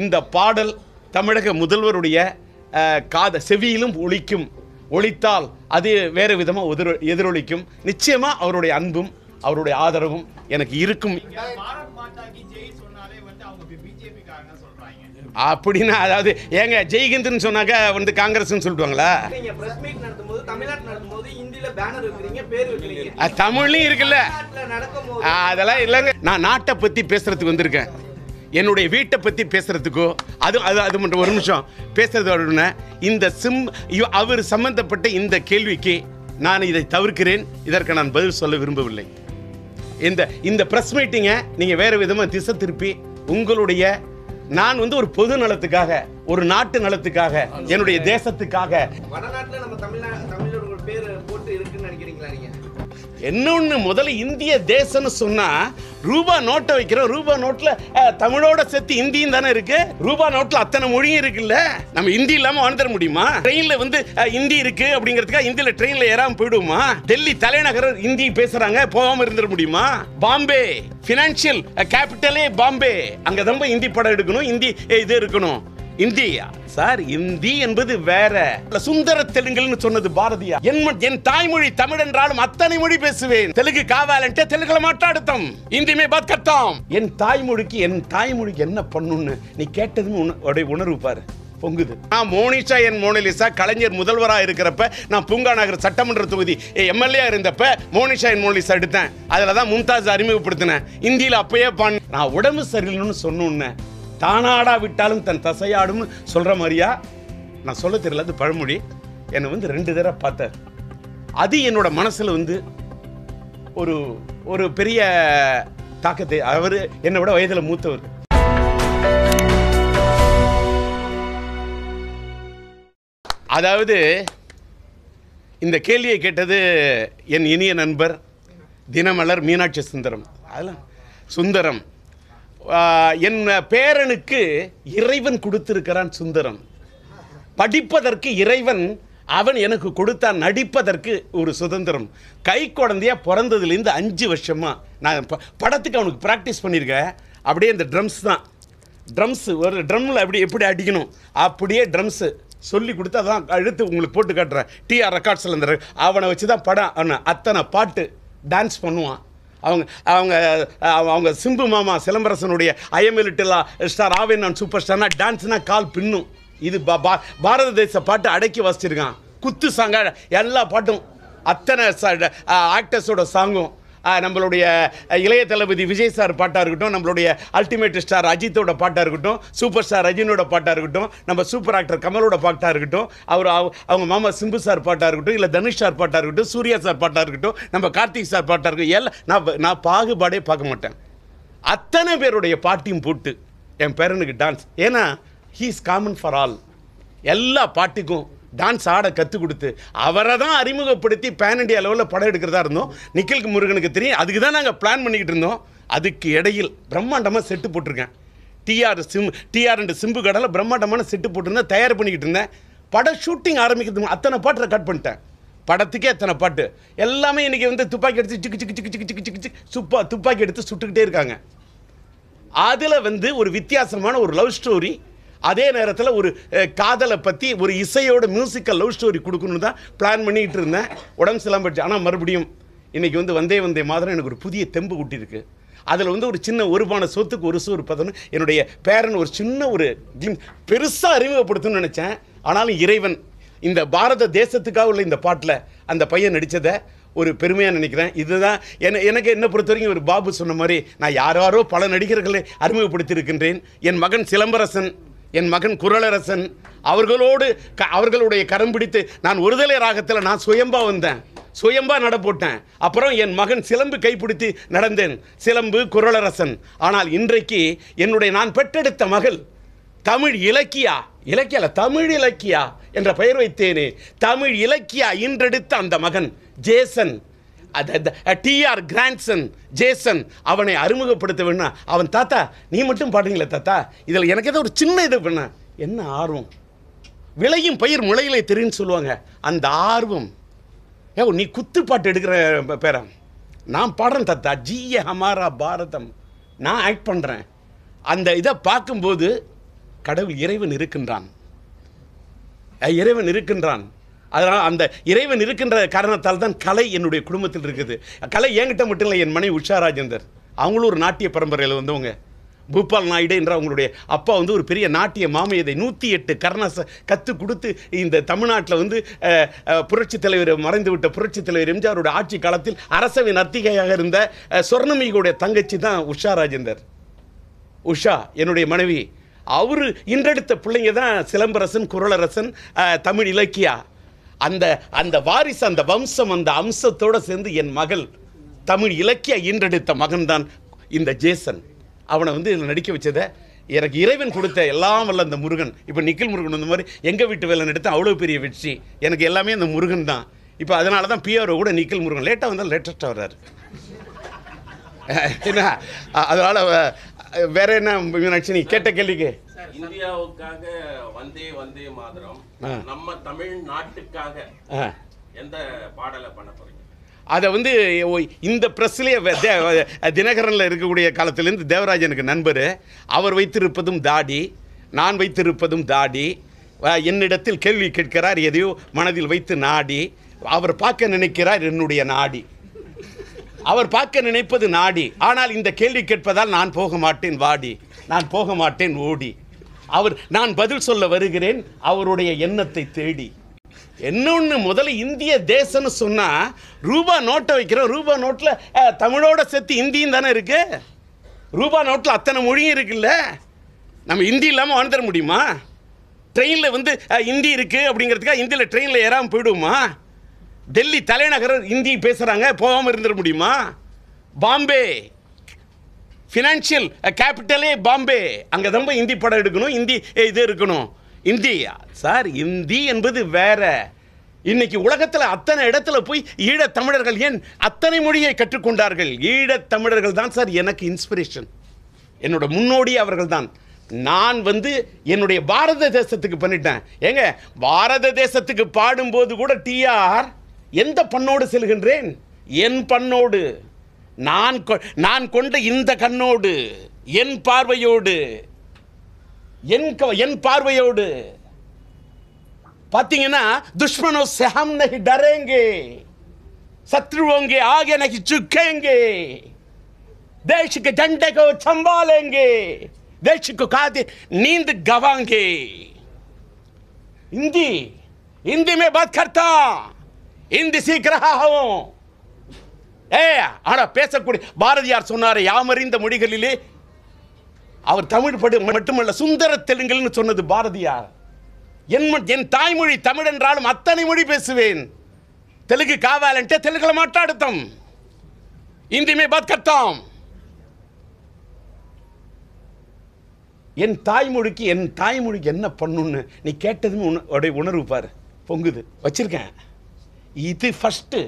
இந்த பாடல் தமிழக முதல்வருடைய காத செவியிலும் ஒழிக்கும் ஒழித்தால் அது வேறு விதமாக உதிர எதிரொலிக்கும் நிச்சயமாக அவருடைய அன்பும் அவருடைய ஆதரவும் எனக்கு இருக்கும் அப்படின்னா அதாவது ஏங்க ஜெய்ஹிந்த்னு சொன்னாக்க வந்து காங்கிரஸ் சொல்லிட்டுவாங்களா தமிழ்லையும் இருக்குல்ல அதெல்லாம் இல்லைங்க நான் நாட்டை பற்றி பேசுறதுக்கு வந்திருக்கேன் என்னுடைய வீட்டை பற்றி பேசுகிறதுக்கோ அது அது அது மட்டும் ஒரு நிமிஷம் பேசுகிறதோட இந்த சிம் அவர் சம்பந்தப்பட்ட இந்த கேள்விக்கு நான் இதை தவிர்க்கிறேன் இதற்கு நான் பதில் சொல்ல விரும்பவில்லை இந்த இந்த ப்ரெஸ் மீட்டிங்கை நீங்கள் வேறு விதமாக திசை திருப்பி உங்களுடைய நான் வந்து ஒரு பொது நலத்துக்காக ஒரு நாட்டு நலத்துக்காக என்னுடைய தேசத்துக்காக இன்னொன்று முதல்ல இந்திய தேசம்னு சொன்னால் ரூபா நோட்டை வைக்கிறோம் ரூபா நோட்டில் தமிழோட சேர்த்து இந்தியும் தானே இருக்கு ரூபா நோட்டில் அத்தனை மொழியும் இருக்குல்ல நம்ம ஹிந்தி இல்லாமல் வாழ்ந்துட முடியுமா ட்ரெயினில் வந்து ஹிந்தி இருக்கு அப்படிங்கிறதுக்காக இந்தியில் ட்ரெயினில் ஏறாம போயிடுமா டெல்லி தலைநகர் இந்தி பேசுகிறாங்க போகாமல் இருந்துட முடியுமா பாம்பே ஃபினான்ஷியல் கேபிட்டலே பாம்பே அங்கே தான் ஹிந்தி படம் எடுக்கணும் ஹிந்தி இது இருக்கணும் இந்தியா சார் இந்தி என்பது வேற சுந்தர தெலுங்குன்னு சொன்னது பாரதியா என் என் தாய்மொழி தமிழ் என்றாலும் அத்தனை மொழி பேசுவேன் தெலுங்கு காவாலன்ட்டு தெலுங்குல மாட்டாடுத்தோம் இந்தியுமே பாத் என் தாய்மொழிக்கு என் தாய்மொழிக்கு என்ன பண்ணுன்னு நீ கேட்டதும் உடைய உணர்வு பாரு பொங்குது நான் மோனிஷா என் மோனலிசா கலைஞர் முதல்வராக இருக்கிறப்ப நான் பூங்கா நகர் சட்டமன்ற தொகுதி எம்எல்ஏ இருந்தப்ப மோனிஷா என் மோனலிசா எடுத்தேன் அதில் தான் மும்தாஸ் அறிமுகப்படுத்தினேன் இந்தியில் அப்பயே பான் நான் உடம்பு சரியில்லைன்னு சொன்னோன்னே தானாடா விட்டாலும் தன் தசையாடும்னு சொல்கிற மாதிரியா நான் சொல்ல தெரியல பழமொழி என்னை வந்து ரெண்டு தடவை பார்த்த அது என்னோட மனசில் வந்து ஒரு ஒரு பெரிய தாக்கத்தை அவர் என்னை விட வயதில் மூத்தவர் அதாவது இந்த கேள்வியை கேட்டது என் இனிய நண்பர் தினமலர் மீனாட்சி சுந்தரம் அதெல்லாம் சுந்தரம் என் பேரனுக்கு இறைவன் கொடுத்திருக்கிறான் சுந்தரம் படிப்பதற்கு இறைவன் அவன் எனக்கு கொடுத்தான் நடிப்பதற்கு ஒரு சுதந்திரம் கை குழந்தையாக பிறந்ததுலேருந்து அஞ்சு வருஷமாக நான் ப படத்துக்கு அவனுக்கு ப்ராக்டிஸ் பண்ணியிருக்கேன் அப்படியே இந்த ட்ரம்ஸ் தான் ட்ரம்ஸு ஒரு ட்ரம்மில் அப்படி எப்படி அடிக்கணும் அப்படியே ட்ரம்ஸு சொல்லி கொடுத்து அதான் அழுத்து உங்களுக்கு போட்டு காட்டுறேன் டிஆர் ரெக்கார்ட்ஸில் இருந்த அவனை வச்சு தான் படம் அவனை அத்தனை பாட்டு டான்ஸ் பண்ணுவான் அவங்க அவங்க அவங்க சிம்பு மாமா சிலம்பரசனுடைய ஐஎம்எல்டிலா ஸ்டார் ஆவேன் நான் சூப்பர் ஸ்டார்னா டான்ஸ்னால் கால் பின்னும் இது பா பாரத தேச பாட்டு அடக்கி வசிச்சிருக்கான் குத்து சாங்க எல்லா பாட்டும் அத்தனை ஆக்டர்ஸோட சாங்கும் நம்மளுடைய இளைய தளபதி விஜய் சார் பாட்டாக இருக்கட்டும் நம்மளுடைய அல்டிமேட் ஸ்டார் அஜித்தோட பாட்டாக இருக்கட்டும் சூப்பர் ஸ்டார் ரஜினோட பாட்டாக இருக்கட்டும் நம்ம சூப்பர் ஆக்டர் கமலோட பாட்டாக இருக்கட்டும் அவர் அவங்க மாமா சிம்பு சார் பாட்டாக இருக்கட்டும் இல்லை தனுஷ் சார் பாட்டாக இருக்கட்டும் சூர்யா சார் பாட்டாக இருக்கட்டும் நம்ம கார்த்திக் சார் பாட்டாக இருக்கட்டும் எல்லாம் நான் நான் பாகுபாடே பார்க்க மாட்டேன் அத்தனை பேருடைய பாட்டியும் போட்டு என் பேரனுக்கு டான்ஸ் ஏன்னா he is common for all எல்லா பாட்டுக்கும் டான்ஸ் ஆட கற்றுக் கொடுத்து அவரை தான் அறிமுகப்படுத்தி பேன் இண்டியா லெவலில் படம் எடுக்கிறதா இருந்தோம் நிக்கிலுக்கு முருகனுக்கு தெரியும் அதுக்கு தான் நாங்கள் பிளான் பண்ணிக்கிட்டு இருந்தோம் அதுக்கு இடையில் பிரம்மாண்டமாக செட்டு போட்டிருக்கேன் டிஆர் சிம் டிஆர் அண்ட் சிம்பு கடலில் பிரம்மாண்டமான செட்டு போட்டிருந்தேன் தயார் பண்ணிக்கிட்டு இருந்தேன் படம் ஷூட்டிங் ஆரம்பிக்கிறது அத்தனை பாட்டு ரெக்கார்ட் பண்ணிட்டேன் படத்துக்கே அத்தனை பாட்டு எல்லாமே இன்றைக்கி வந்து துப்பாக்கி எடுத்து சிக்கு சிக்கு சிக்கு சிக்கு சிக்கு சிக்கு சுப்பா துப்பாக்கி எடுத்து சுட்டுக்கிட்டே இருக்காங்க அதில் வந்து ஒரு வித்தியாசமான ஒரு லவ் ஸ்டோரி அதே நேரத்தில் ஒரு காதலை பற்றி ஒரு இசையோட மியூசிக்கல் லவ் ஸ்டோரி கொடுக்கணும்னு தான் பிளான் பண்ணிக்கிட்டு இருந்தேன் உடம்பு சிலம் ஆனால் மறுபடியும் இன்றைக்கி வந்து வந்தே வந்தே மாதிரி எனக்கு ஒரு புதிய தெம்பு கூட்டியிருக்கு அதில் வந்து ஒரு சின்ன ஒருபான சொத்துக்கு ஒரு சோறு பதனும் என்னுடைய பேரன் ஒரு சின்ன ஒரு ஜிம் பெருசாக அறிமுகப்படுத்தணும்னு நினச்சேன் ஆனாலும் இறைவன் இந்த பாரத தேசத்துக்காக உள்ள இந்த பாட்டில் அந்த பையன் நடித்ததை ஒரு பெருமையாக நினைக்கிறேன் இதுதான் என எனக்கு என்ன பொறுத்த வரைக்கும் ஒரு பாபு சொன்ன மாதிரி நான் யாரோ பல நடிகர்களை அறிமுகப்படுத்தியிருக்கின்றேன் என் மகன் சிலம்பரசன் என் மகன் குரலரசன் அவர்களோடு க அவர்களுடைய கரம் பிடித்து நான் ஒருதலை ராகத்தில் நான் சுயம்பா வந்தேன் சுயம்பா நட போட்டேன் அப்புறம் என் மகன் சிலம்பு கைப்பிடித்து நடந்தேன் சிலம்பு குரலரசன் ஆனால் இன்றைக்கு என்னுடைய நான் பெற்றெடுத்த மகள் தமிழ் இலக்கியா இலக்கியல தமிழ் இலக்கியா என்ற பெயர் வைத்தேனே தமிழ் இலக்கியா இன்றெடுத்த அந்த மகன் ஜேசன் டிஆர் கிராண்ட்சன் ஜேசன் அவனை அறிமுகப்படுத்த வேணும் அவன் தாத்தா நீ மட்டும் பாடுங்களே தாத்தா இதில் எனக்கு ஏதோ ஒரு சின்ன இது பண்ண என்ன ஆர்வம் விளையும் பயிர் முளையிலே தெரியும்னு சொல்லுவாங்க அந்த ஆர்வம் ஏ நீ குத்து பாட்டு எடுக்கிற பேர நான் பாடுறேன் தாத்தா ஜிய ஹமாரா பாரதம் நான் ஆக்ட் பண்ணுறேன் அந்த இதை பார்க்கும்போது கடவுள் இறைவன் இருக்கின்றான் இறைவன் இருக்கின்றான் அதனால் அந்த இறைவன் இருக்கின்ற காரணத்தால் தான் கலை என்னுடைய குடும்பத்தில் இருக்குது கலை என்கிட்ட மட்டும் இல்லை என் மனைவி உஷா ராஜேந்தர் அவங்களும் ஒரு நாட்டிய பரம்பரையில் வந்தவங்க பூபால் நாயுடு என்ற அவங்களுடைய அப்பா வந்து ஒரு பெரிய நாட்டிய மாமியதை நூற்றி எட்டு கர்ணாச கற்றுக் கொடுத்து இந்த தமிழ்நாட்டில் வந்து புரட்சி தலைவர் மறைந்து விட்ட புரட்சி தலைவர் எம்ஜிஆருடைய ஆட்சி காலத்தில் அரசவை நர்த்திகையாக இருந்த சொர்ணமிகுடைய தங்கச்சி தான் உஷா ராஜேந்தர் உஷா என்னுடைய மனைவி அவர் இன்றெடுத்த பிள்ளைங்க தான் சிலம்பரசன் குரலரசன் தமிழ் இலக்கியா அந்த அந்த வாரிசு அந்த வம்சம் அந்த அம்சத்தோடு சேர்ந்து என் மகள் தமிழ் இலக்கிய ஈன்றெடுத்த மகன்தான் இந்த ஜேசன் அவனை வந்து இதில் நடிக்க வச்சதை எனக்கு இறைவன் கொடுத்த எல்லாம் வல்ல அந்த முருகன் இப்போ நிக்கில் முருகன் வந்த மாதிரி எங்கள் வீட்டு வேலை எடுத்து அவ்வளோ பெரிய வெற்றி எனக்கு எல்லாமே அந்த முருகன் தான் இப்போ அதனால தான் பிஆர்ஓ கூட நிக்கில் முருகன் லேட்டாக வந்தால் லேட்டஸ்ட்டாக வர்றாரு என்ன அதனால் வேற என்ன மீனாட்சி நீ கேட்ட கேள்விக்கு இந்தியாவுக்காக வந்தே வந்தே மாதிரம் நம்ம தமிழ் நாட்டுக்காக எந்த பாடலை பண்ண போறீங்க அதை வந்து இந்த ப்ரெஸ்லேயே தினகரனில் இருக்கக்கூடிய காலத்திலேருந்து தேவராஜனுக்கு நண்பர் அவர் வைத்திருப்பதும் தாடி நான் வைத்திருப்பதும் தாடி என்னிடத்தில் கேள்வி கேட்கிறார் எதையோ மனதில் வைத்து நாடி அவர் பார்க்க நினைக்கிறார் என்னுடைய நாடி அவர் பார்க்க நினைப்பது நாடி ஆனால் இந்த கேள்வி கேட்பதால் நான் போக மாட்டேன் வாடி நான் போக மாட்டேன் ஓடி அவர் நான் பதில் சொல்ல வருகிறேன் அவருடைய எண்ணத்தை தேடி என்னொன்று முதல்ல இந்திய தேசம்னு சொன்னால் ரூபா நோட்டை வைக்கிறோம் ரூபா நோட்டில் தமிழோட சேர்த்து இந்தியும் தானே இருக்குது ரூபா நோட்டில் அத்தனை மொழியும் இருக்குல்ல நம்ம ஹிந்தி இல்லாமல் வாழ்ந்துட முடியுமா ட்ரெயினில் வந்து ஹிந்தி இருக்குது அப்படிங்கிறதுக்காக இந்தியில் ட்ரெயினில் ஏறாமல் போயிடுமா டெல்லி தலைநகர் இந்தி பேசுகிறாங்க போகாமல் இருந்துட முடியுமா பாம்பே ஃபினான்ஷியல் கேபிட்டலே பாம்பே அங்கே தான் ஹிந்தி படம் எடுக்கணும் ஹிந்தி இது இருக்கணும் இந்தி சார் இந்தி என்பது வேற இன்னைக்கு உலகத்தில் அத்தனை இடத்துல போய் ஈழத் தமிழர்கள் ஏன் அத்தனை மொழியை கற்றுக்கொண்டார்கள் ஈழத்தமிழர்கள் தான் சார் எனக்கு இன்ஸ்பிரேஷன் என்னோட முன்னோடி அவர்கள் தான் நான் வந்து என்னுடைய பாரத தேசத்துக்கு பண்ணிட்டேன் ஏங்க பாரத தேசத்துக்கு பாடும்போது கூட டிஆர் எந்த பண்ணோடு செல்கின்றேன் என் பண்ணோடு நான் நான் கொண்ட இந்த கண்ணோடு என் பார்வையோடு என் என் பார்வையோடு பார்த்தீங்கன்னா துஷ்மனோ சஹம் நகி டரேங்கே சத்ருவோங்கே ஆக நகி சுக்கேங்கே தேஷுக்கு ஜண்டகோ சம்பாலேங்கே தேஷுக்கு காதி நீந்து கவாங்கே இந்தி இந்தி மே बात இந்தி हिंदी सीख ஏ ஆனா பேசக்கூடிய பாரதியார் சொன்னார் யாமறிந்த மொழிகளிலே அவர் தமிழ் படு மட்டுமல்ல சுந்தர தெலுங்கல்னு சொன்னது பாரதியார் என் என் தாய்மொழி தமிழ் என்றாலும் அத்தனை மொழி பேசுவேன் தெலுங்கு காவாలంటే తెలుగులో మాట్లాడతాం హిందీ మే బాత్ என் தாய்மொழிக்கு என் தாய்மொழிக்கு என்ன பண்ணுன்னு நீ கேட்டதுமே உன உடைய உணர்வு பாரு பொங்குது வச்சிருக்கேன் இது ஃபஸ்ட்டு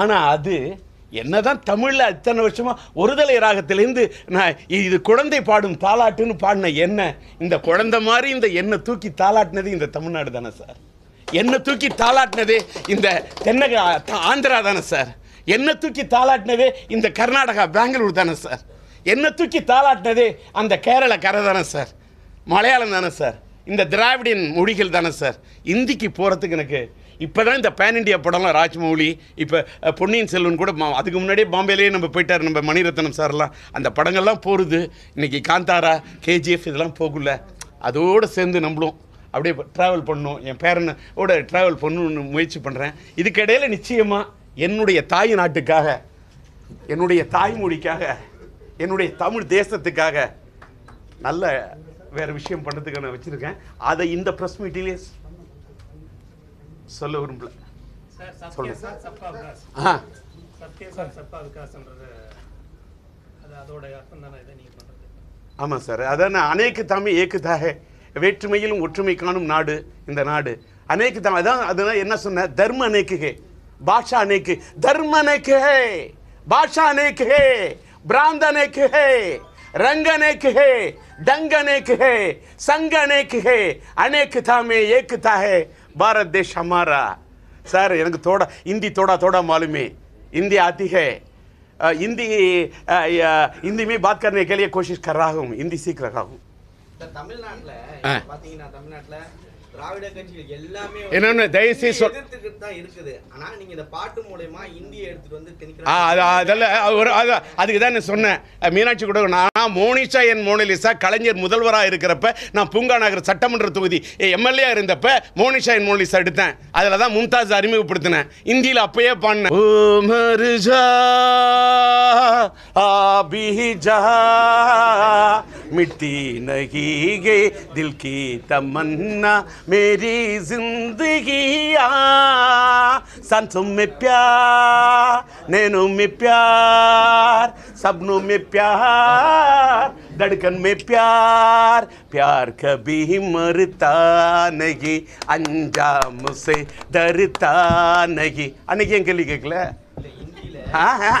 ஆனால் அது என்னதான் தமிழில் அத்தனை வருஷமாக ஒருதலை ராகத்திலேருந்து நான் இது குழந்தை பாடும் தாலாட்டுன்னு பாடின என்ன இந்த குழந்தை மாதிரி இந்த எண்ணெய் தூக்கி தாலாட்டினது இந்த தமிழ்நாடு தானே சார் என்னை தூக்கி தாளாட்டினது இந்த தென்னக ஆந்திரா தானே சார் என்னை தூக்கி தாளாட்டினது இந்த கர்நாடகா பெங்களூர் தானே சார் என்னை தூக்கி தாளாட்டினது அந்த கேரள கரை தானே சார் மலையாளம் தானே சார் இந்த திராவிடின் மொழிகள் தானே சார் இந்திக்கு போகிறதுக்கு எனக்கு இப்போ தான் இந்த பேன் இண்டியா படம்லாம் ராஜ்மௌலி இப்போ பொன்னியின் செல்வன் கூட அதுக்கு முன்னாடியே பாம்பேலேயே நம்ம போயிட்டார் நம்ம மணிரத்னம் சார்லாம் அந்த படங்கள்லாம் போகிறது இன்றைக்கி காந்தாரா கேஜிஎஃப் இதெல்லாம் போகல அதோடு சேர்ந்து நம்மளும் அப்படியே ட்ராவல் பண்ணணும் என் பேரனோட ட்ராவல் பண்ணணும்னு முயற்சி பண்ணுறேன் இதுக்கிடையில் நிச்சயமாக என்னுடைய தாய் நாட்டுக்காக என்னுடைய தாய்மொழிக்காக என்னுடைய தமிழ் தேசத்துக்காக நல்ல வேறு விஷயம் பண்ணுறதுக்கான வச்சுருக்கேன் அதை இந்த ப்ரெஸ் மீட்டிலே சொல்ல விரும்பல ஆமாம் சார் அதான் அநேக தாமே ஏக்குதாக வேற்றுமையிலும் ஒற்றுமை காணும் நாடு இந்த நாடு அநேக்கு தான் அதான் அது என்ன சொன்ன தர்ம அநேக்குகே பாஷா அநேக்கு தர்ம அநேக்குகே பாஷா அநேக்குகே பிராந்த அநேக்குகே ரங்க அநேக்குகே டங்க அநேக்குகே சங்க அநேக்குகே அநேக்கு தாமே ஏக்குதாக பாரத் தேஷ் ஹமாரா சார் எனக்கு தோட இந்தி தோடா தோடா மாலுமே இந்தி அதிக இந்தி இந்தியுமே பாத் கரنے के கோஷிஷ் கராகும் இந்தி சீக்கிரம் ஆகும் தமிழ்நாட்டில் பார்த்தீங்கன்னா தமிழ்நாட்டில் திராவிட என்னன்னு சொல் அதெல்லாம் நான் சொன்னேன் மீனாட்சி கூட நான் மோனிஷா என் மோனலிசா கலைஞர் முதல்வராக இருக்கிறப்ப நான் பூங்கா நகர் சட்டமன்ற தொகுதி எம்எல்ஏ இருந்தப்ப மோனிஷா என் மோனலிசா எடுத்தேன் அதுலதான் மும்தாஜ் அறிமுகப்படுத்தினேன் இந்தியில் அப்பயே பண்ண अभी जहा मिट्टी नहीं गे दिल की तमन्ना मेरी जिंदगी सांसों में प्यार नैनो में प्यार सपनों में प्यार धड़कन में प्यार प्यार कभी मरता नहीं अंजाम से डरता नहीं अनेक அன்னைக்கு என் हाँ हाँ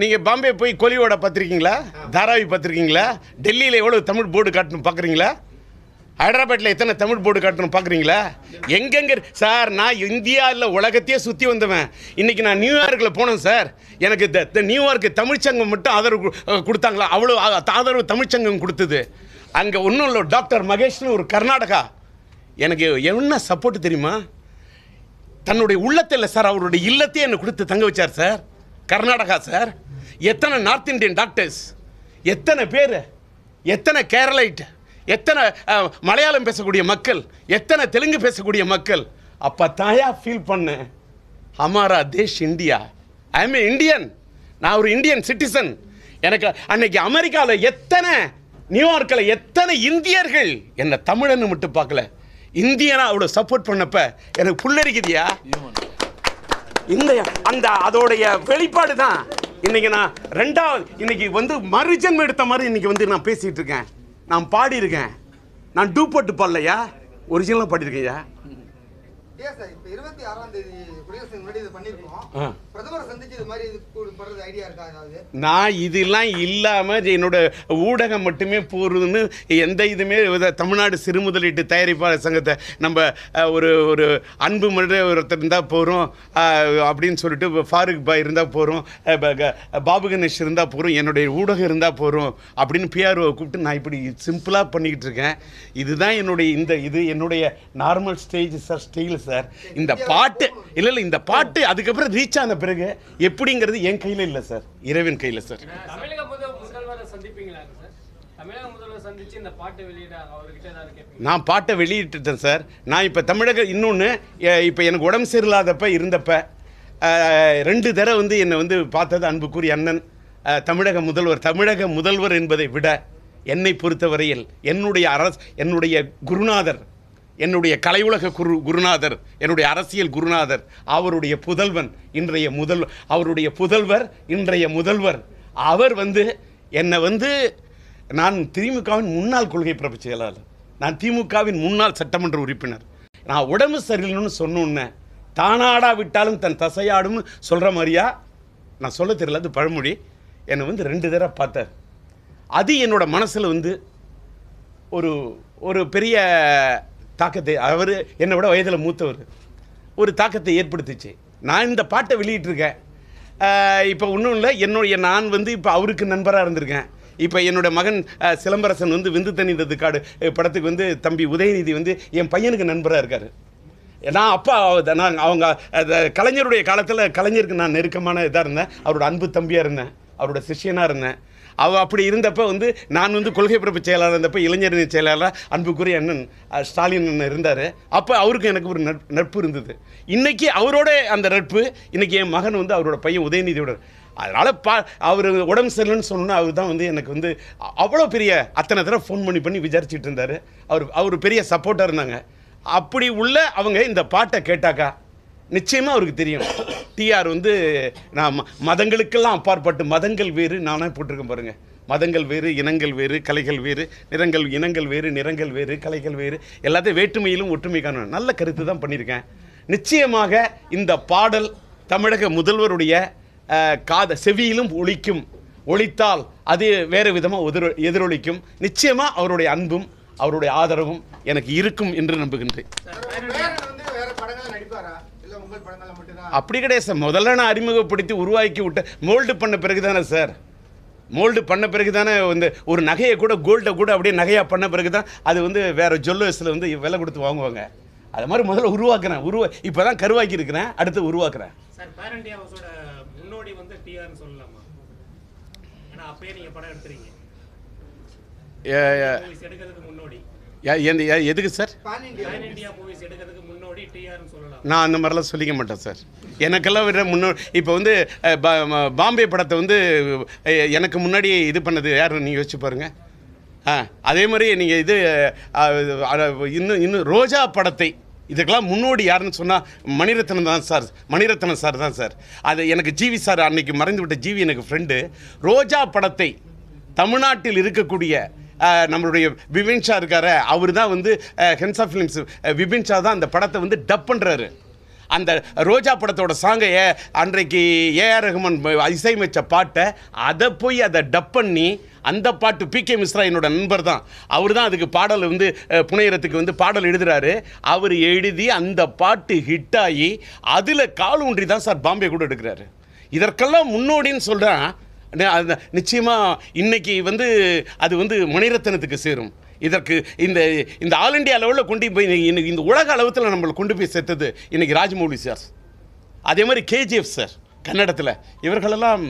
நீங்கள் பாம்பே போய் கொலியோட பார்த்துருக்கீங்களா தாராவி பார்த்துருக்கீங்களா டெல்லியில் எவ்வளோ தமிழ் போர்டு காட்டணும் பார்க்குறீங்களா ஹைதராபாத்தில் எத்தனை தமிழ் போர்டு காட்டணும் பார்க்குறீங்களா எங்கெங்கே சார் நான் இந்தியாவில் உலகத்தையே சுற்றி வந்தவன் இன்றைக்கி நான் நியூயார்க்கில் போனேன் சார் எனக்கு த நியூயார்க்கு தமிழ்ச்சங்கம் மட்டும் ஆதரவு கொடுத்தாங்களா அவ்வளோ ஆதரவு தமிழ்ச்சங்கம் கொடுத்தது அங்கே ஒன்றும் இல்லை டாக்டர் மகேஷ்னு ஒரு கர்நாடகா எனக்கு என்ன சப்போர்ட் தெரியுமா தன்னுடைய உள்ளத்தில் சார் அவருடைய இல்லத்தையே என்னை கொடுத்து தங்க வச்சார் சார் கர்நாடகா சார் எத்தனை நார்த் இந்தியன் டாக்டர்ஸ் எத்தனை பேர் எத்தனை கேரளைட் எத்தனை மலையாளம் பேசக்கூடிய மக்கள் எத்தனை தெலுங்கு பேசக்கூடிய மக்கள் அப்போ தாயா ஃபீல் பண்ணேன் ஹமாரா தேஷ் இந்தியா ஐ எம் இந்தியன் நான் ஒரு இந்தியன் சிட்டிசன் எனக்கு அன்னைக்கு அமெரிக்காவில் எத்தனை நியூயார்க்கில் எத்தனை இந்தியர்கள் என்னை தமிழன்னு மட்டும் பார்க்கல இந்தியனா அவளை சப்போர்ட் பண்ணப்ப எனக்கு புள்ளரிக்குதியா இந்த அந்த அதோடைய வெளிப்பாடு தான் இன்னைக்கு நான் ரெண்டாவது இன்னைக்கு வந்து மறுஜன்மம் எடுத்த மாதிரி இன்னைக்கு வந்து நான் பேசிகிட்டு இருக்கேன் நான் பாடியிருக்கேன் நான் டூ போட்டு பாடலையா ஒரிஜினலாக பாடியிருக்கேன்யா நான் இதெல்லாம் இல்லாம என்னோட ஊடகம் மட்டுமே போறதுன்னு எந்த இதுமே தமிழ்நாடு சிறு முதலீட்டு தயாரிப்பாளர் சங்கத்தை நம்ம ஒரு ஒரு அன்பு முறை ஒருத்தர் இருந்தால் போகிறோம் அப்படின்னு சொல்லிட்டு ஃபாரூக் பாய் இருந்தால் போகிறோம் பாபு கணேஷ் இருந்தால் போகிறோம் என்னுடைய ஊடகம் இருந்தால் போகிறோம் அப்படின்னு பிஆர்ஓ கூப்பிட்டு நான் இப்படி சிம்பிளாக பண்ணிக்கிட்டு இருக்கேன் இதுதான் என்னுடைய இந்த இது என்னுடைய normal stage sir style sir இந்த பாட்டு இல்லை இல்லை இந்த பாட்டு அதுக்கப்புறம் ரீச் ஆன பிறகு எப்படிங்கிறது என் கையில் இல்லை சார் இரவின் கையில் சார் நான் பாட்டை வெளியிட்டுட்டேன் சார் நான் இப்போ தமிழக இன்னொன்று இப்போ எனக்கு உடம்பு சரியில்லாதப்ப இருந்தப்ப ரெண்டு தடவை வந்து என்னை வந்து பார்த்தது அன்புக்குரிய அண்ணன் தமிழக முதல்வர் தமிழக முதல்வர் என்பதை விட என்னை பொறுத்தவரையில் என்னுடைய அரசு என்னுடைய குருநாதர் என்னுடைய கலை உலக குரு குருநாதர் என்னுடைய அரசியல் குருநாதர் அவருடைய புதல்வன் இன்றைய முதல் அவருடைய புதல்வர் இன்றைய முதல்வர் அவர் வந்து என்னை வந்து நான் திமுகவின் முன்னாள் கொள்கை பிறப்பு செயலாளர் நான் திமுகவின் முன்னாள் சட்டமன்ற உறுப்பினர் நான் உடம்பு சரியில்லைன்னு சொன்னோன்னே தானாடா விட்டாலும் தன் தசையாடும்னு சொல்கிற மாதிரியா நான் சொல்ல தெரியல அது பழமொழி என்னை வந்து ரெண்டு தடவை பார்த்தார் அது என்னோடய மனசில் வந்து ஒரு ஒரு பெரிய தாக்கத்தை அவர் என்னை விட வயதில் மூத்தவர் ஒரு தாக்கத்தை ஏற்படுத்திச்சு நான் இந்த பாட்டை வெளியிட்டிருக்கேன் இப்போ ஒன்றும் இல்லை என்னுடைய நான் வந்து இப்போ அவருக்கு நண்பராக இருந்திருக்கேன் இப்போ என்னோடய மகன் சிலம்பரசன் வந்து விந்து தணிந்தது காடு படத்துக்கு வந்து தம்பி உதயநிதி வந்து என் பையனுக்கு நண்பராக இருக்கார் நான் அப்பா நான் அவங்க கலைஞருடைய காலத்தில் கலைஞருக்கு நான் நெருக்கமான இதாக இருந்தேன் அவரோட அன்பு தம்பியாக இருந்தேன் அவரோட சிஷியனாக இருந்தேன் அவள் அப்படி இருந்தப்போ வந்து நான் வந்து கொள்கை பிறப்பு செயலாளர் இருந்தப்போ இளைஞரணி செயலாளராக அன்புக்குரிய அண்ணன் ஸ்டாலின் அண்ணன் இருந்தார் அப்போ அவருக்கும் எனக்கு ஒரு நட்பு இருந்தது இன்றைக்கி அவரோட அந்த நட்பு இன்றைக்கி என் மகன் வந்து அவரோட பையன் உதயநிதியோட அதனால் பா அவர் உடம்பு சரியில்லைன்னு சொன்னால் அவர் தான் வந்து எனக்கு வந்து அவ்வளோ பெரிய அத்தனை தடவை ஃபோன் பண்ணி பண்ணி விசாரிச்சுட்டு இருந்தார் அவர் அவர் பெரிய சப்போர்ட்டாக இருந்தாங்க அப்படி உள்ள அவங்க இந்த பாட்டை கேட்டாக்கா நிச்சயமாக அவருக்கு தெரியும் டிஆர் வந்து நான் மதங்களுக்கெல்லாம் அப்பாற்பட்டு மதங்கள் வேறு நானே போட்டிருக்கேன் பாருங்கள் மதங்கள் வேறு இனங்கள் வேறு கலைகள் வேறு நிறங்கள் இனங்கள் வேறு நிறங்கள் வேறு கலைகள் வேறு எல்லாத்தையும் வேற்றுமையிலும் ஒற்றுமை காணும் நல்ல கருத்து தான் பண்ணியிருக்கேன் நிச்சயமாக இந்த பாடல் தமிழக முதல்வருடைய காத செவியிலும் ஒழிக்கும் ஒழித்தால் அது வேறு விதமாக எதிரொ எதிரொலிக்கும் நிச்சயமாக அவருடைய அன்பும் அவருடைய ஆதரவும் எனக்கு இருக்கும் என்று நம்புகின்றேன் அப்படி கிடையாது சார் முதல்ல நான் அறிமுகப்படுத்தி உருவாக்கி விட்ட மோல்டு பண்ண பிறகு தானே சார் மோல்டு பண்ண பிறகு தானே வந்து ஒரு நகையை கூட கோல்டை கூட அப்படியே நகையாக பண்ண பிறகு தான் அது வந்து வேறு ஜுவல்லர்ஸில் வந்து விலை கொடுத்து வாங்குவாங்க அது மாதிரி முதல்ல உருவாக்குறேன் உருவா இப்போ தான் கருவாக்கி இருக்கிறேன் அடுத்து உருவாக்குறேன் எதுக்கு சார் நான் அந்த மாதிரிலாம் சொல்லிக்க மாட்டேன் சார் எனக்கெல்லாம் விட முன்னோ இப்போ வந்து பாம்பே படத்தை வந்து எனக்கு முன்னாடி இது பண்ணது யார் நீங்கள் யோசிச்சு பாருங்கள் ஆ அதே மாதிரி நீங்கள் இது இன்னும் இன்னும் ரோஜா படத்தை இதுக்கெல்லாம் முன்னோடி யாருன்னு சொன்னால் மணிரத்னம் தான் சார் மணிரத்னம் சார் தான் சார் அது எனக்கு ஜிவி சார் அன்னைக்கு மறைந்து விட்ட ஜிவி எனக்கு ஃப்ரெண்டு ரோஜா படத்தை தமிழ்நாட்டில் இருக்கக்கூடிய நம்மளுடைய விபின் ஷா இருக்கார அவர் தான் வந்து hence of films Vipin Shah தான் அந்த படத்தை வந்து டப் பண்ணுறாரு அந்த ரோஜா படத்தோட சாங்கை அன்றைக்கு ஏஆர் ரஹ்மான் இசையமைச்ச பாட்டை அதை போய் அதை டப் பண்ணி அந்த பாட்டு பி கே மிஸ்ரா என்னோட நண்பர் தான் அவர் தான் அதுக்கு பாடல் வந்து புனையரத்துக்கு வந்து பாடல் எழுதுறாரு அவர் எழுதி அந்த பாட்டு ஹிட் ஆகி அதில் கால் ஒன்றி தான் சார் பாம்பே கூட எடுக்கிறாரு இதற்கெல்லாம் முன்னோடின்னு சொல்கிறேன் நிச்சயமாக இன்னைக்கு வந்து அது வந்து மணிரத்தனத்துக்கு சேரும் இதற்கு இந்த இந்த ஆல் இண்டியா லெவலில் கொண்டு போய் இந்த உலக அளவத்தில் நம்மளை கொண்டு போய் சேர்த்தது இன்றைக்கி ராஜமௌலி சார் அதே மாதிரி கேஜிஎஃப் சார் கன்னடத்தில் இவர்களெல்லாம்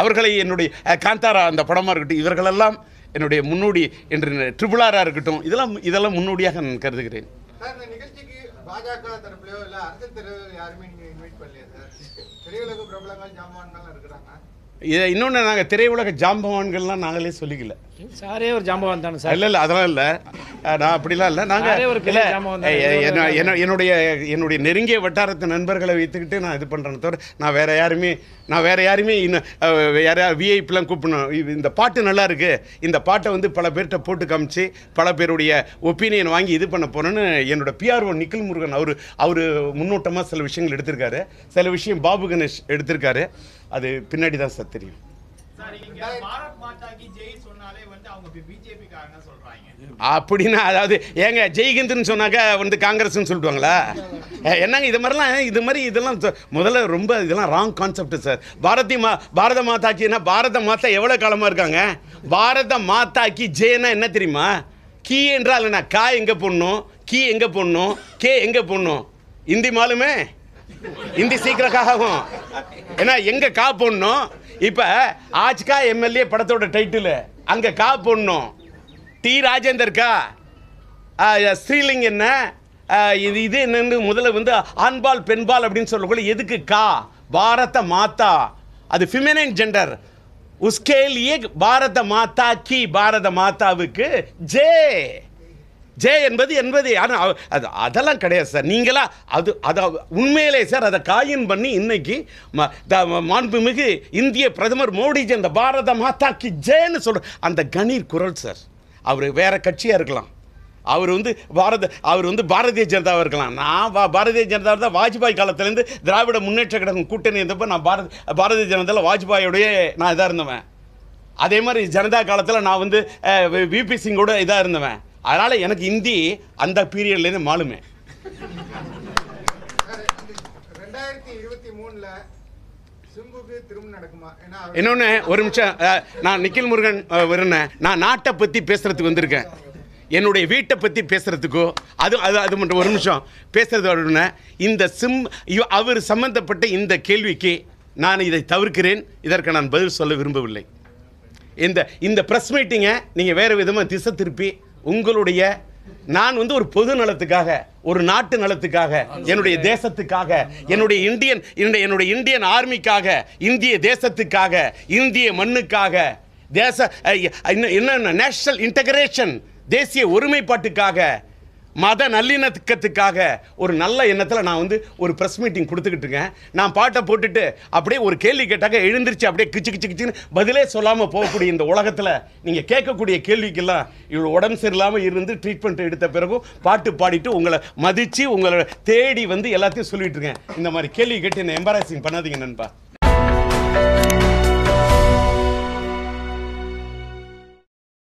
அவர்களை என்னுடைய காந்தாரா அந்த படமாக இருக்கட்டும் இவர்களெல்லாம் என்னுடைய முன்னோடி என்று ட்ரிபிளாராக இருக்கட்டும் இதெல்லாம் இதெல்லாம் முன்னோடியாக நான் கருதுகிறேன் பாஜக இதை இன்னொன்று நாங்கள் திரையுலக ஜாம்பவான்கள்லாம் நாங்களே சொல்லிக்கல சாரே ஒரு ஜாம்பவான் தானே சார் இல்லை இல்லை அதெல்லாம் இல்லை நான் அப்படிலாம் இல்லை நாங்கள் ஒரு என்னுடைய என்னுடைய நெருங்கிய வட்டாரத்து நண்பர்களை வைத்துக்கிட்டு நான் இது பண்ணுறேன் தவிர நான் வேறு யாருமே நான் வேறு யாருமே இன்னும் யாரையா விஐபிலாம் கூப்பிடணும் இந்த பாட்டு நல்லா இருக்குது இந்த பாட்டை வந்து பல பேர்கிட்ட போட்டு காமிச்சு பல பேருடைய ஒப்பீனியன் வாங்கி இது பண்ண போகிறேன்னு என்னோட பிஆர்ஓ நிக்கில் முருகன் அவர் அவர் முன்னோட்டமாக சில விஷயங்கள் எடுத்திருக்காரு சில விஷயம் பாபு கணேஷ் எடுத்திருக்காரு அது பின்னாடி தான் சார் தெரியும் அப்படின்னா அதாவது ஏங்க ஜெய்ஹிந்த்னு சொன்னாக்கா வந்து காங்கிரஸ்னு சொல்லிடுவாங்களா என்னங்க இது மாதிரிலாம் இது மாதிரி இதெல்லாம் முதல்ல ரொம்ப இதெல்லாம் ராங் கான்செப்ட் சார் பாரதி மா பாரத மாதாக்கினா பாரத மாதா எவ்வளோ காலமாக இருக்காங்க பாரத மாதாக்கி ஜெயன்னா என்ன தெரியுமா கீ என்றால் என்ன கா எங்கே போடணும் கீ எங்கே போடணும் கே எங்கே போடணும் இந்தி மாலுமே இந்தி சீக்கிரக்காகவும் ஏன்னா எங்க கா போடணும் இப்ப ஆஜ்கா எம்எல்ஏ படத்தோட டைட்டில் அங்க கா போடணும் டி ராஜேந்தர் கா ஸ்ரீலிங் என்ன இது இது என்னன்னு முதல்ல வந்து ஆண்பால் பெண்பால் அப்படின்னு சொல்லக்குள்ள எதுக்கு கா பாரத மாதா அது ஃபிமினைன் ஜெண்டர் உஸ்கேலியே பாரத மாதா கி பாரத மாதாவுக்கு ஜே ஜே என்பது என்பது ஆனால் அது அதெல்லாம் கிடையாது சார் நீங்களா அது அதை உண்மையிலே சார் அதை காயின் பண்ணி இன்னைக்கு மாண்புமிகு இந்திய பிரதமர் மோடிஜி அந்த பாரத மாதா கி ஜேன்னு சொல்ற அந்த கணீர் குரல் சார் அவர் வேற கட்சியாக இருக்கலாம் அவர் வந்து பாரத அவர் வந்து பாரதிய ஜனதாவாக இருக்கலாம் நான் வா பாரதிய ஜனதா தான் வாஜ்பாய் காலத்துலேருந்து திராவிட முன்னேற்ற கழகம் கூட்டணி இருந்தப்போ நான் பாரத பாரதிய ஜனதாவில் வாஜ்பாயோடைய நான் இதாக இருந்தவன் அதே மாதிரி ஜனதா காலத்தில் நான் வந்து விபி சிங்கோட இதாக இருந்தவன் அதனால் எனக்கு இந்தி அந்த பீரியட்லேருந்து மாலுமே ஒரு நிமிஷம் நான் நிக்கில் முருகன் நான் நாட்டை பற்றி பேசுகிறதுக்கு வந்திருக்கேன் என்னுடைய வீட்டை பற்றி பேசுகிறதுக்கோ அது அது அது மட்டும் ஒரு நிமிஷம் பேசுறது இந்த சிம் அவர் சம்மந்தப்பட்ட இந்த கேள்விக்கு நான் இதை தவிர்க்கிறேன் இதற்கு நான் பதில் சொல்ல விரும்பவில்லை இந்த இந்த ப்ரெஸ் மீட்டிங்கை நீங்கள் வேறு விதமாக திசை திருப்பி உங்களுடைய நான் வந்து ஒரு பொது நலத்துக்காக ஒரு நாட்டு நலத்துக்காக என்னுடைய தேசத்துக்காக என்னுடைய இந்தியன் என்னுடைய இந்தியன் ஆர்மிக்காக இந்திய தேசத்துக்காக இந்திய மண்ணுக்காக தேச என்ன நேஷனல் இன்டகிரேஷன் தேசிய ஒருமைப்பாட்டுக்காக மத நல்லிணக்கத்துக்காக ஒரு நல்ல எண்ணத்தில் நான் வந்து ஒரு ப்ரெஸ் மீட்டிங் கொடுத்துக்கிட்டு இருக்கேன் நான் பாட்டை போட்டுட்டு அப்படியே ஒரு கேள்வி கேட்டாக்க எழுந்திருச்சு அப்படியே கிச்சு கிச்சு கிச்சுன்னு பதிலே சொல்லாமல் போகக்கூடிய இந்த உலகத்தில் நீங்கள் கேட்கக்கூடிய கேள்விக்கெல்லாம் இவ்வளோ உடம்பு சரியில்லாமல் இருந்து ட்ரீட்மெண்ட் எடுத்த பிறகும் பாட்டு பாடிட்டு உங்களை மதித்து உங்களை தேடி வந்து எல்லாத்தையும் சொல்லிகிட்டு இருக்கேன் இந்த மாதிரி கேள்வி கேட்டு என்ன எம்பாரசிங் பண்ணாதீங்க நண்பா